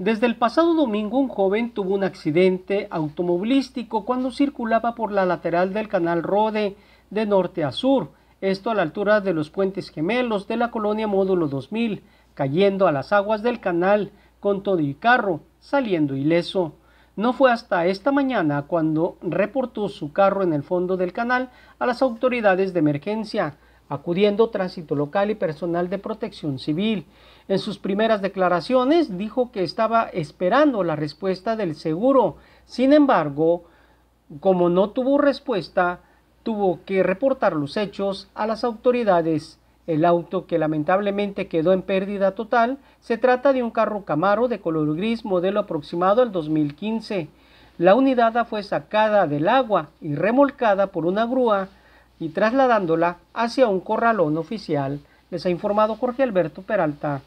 Desde el pasado domingo un joven tuvo un accidente automovilístico cuando circulaba por la lateral del canal Rode de norte a sur, esto a la altura de los puentes gemelos de la colonia Módulo 2000, cayendo a las aguas del canal con todo y carro, saliendo ileso. No fue hasta esta mañana cuando reportó su carro en el fondo del canal a las autoridades de emergencia, acudiendo tránsito local y personal de protección civil. En sus primeras declaraciones dijo que estaba esperando la respuesta del seguro. Sin embargo, como no tuvo respuesta, tuvo que reportar los hechos a las autoridades. El auto que lamentablemente quedó en pérdida total se trata de un carro Camaro de color gris modelo aproximado al 2015. La unidad fue sacada del agua y remolcada por una grúa y trasladándola hacia un corralón oficial, les ha informado Jorge Alberto Peralta.